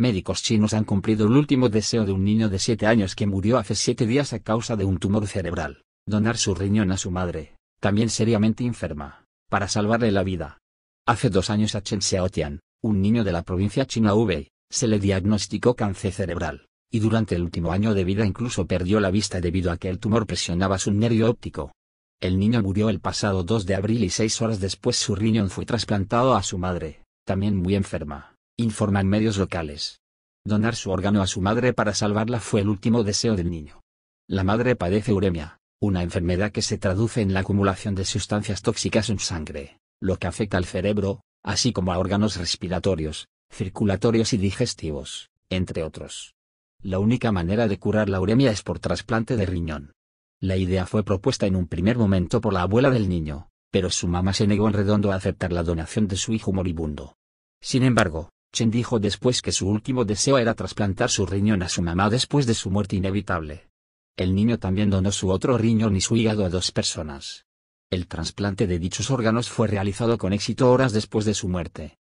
Médicos chinos han cumplido el último deseo de un niño de 7 años que murió hace 7 días a causa de un tumor cerebral, donar su riñón a su madre, también seriamente enferma, para salvarle la vida. Hace dos años a Chen Xiaotian, un niño de la provincia china Hubei, se le diagnosticó cáncer cerebral, y durante el último año de vida incluso perdió la vista debido a que el tumor presionaba su nervio óptico. El niño murió el pasado 2 de abril y seis horas después su riñón fue trasplantado a su madre, también muy enferma informan medios locales. Donar su órgano a su madre para salvarla fue el último deseo del niño. La madre padece uremia, una enfermedad que se traduce en la acumulación de sustancias tóxicas en sangre, lo que afecta al cerebro, así como a órganos respiratorios, circulatorios y digestivos, entre otros. La única manera de curar la uremia es por trasplante de riñón. La idea fue propuesta en un primer momento por la abuela del niño, pero su mamá se negó en redondo a aceptar la donación de su hijo moribundo. Sin embargo, Chen dijo después que su último deseo era trasplantar su riñón a su mamá después de su muerte inevitable. El niño también donó su otro riñón y su hígado a dos personas. El trasplante de dichos órganos fue realizado con éxito horas después de su muerte.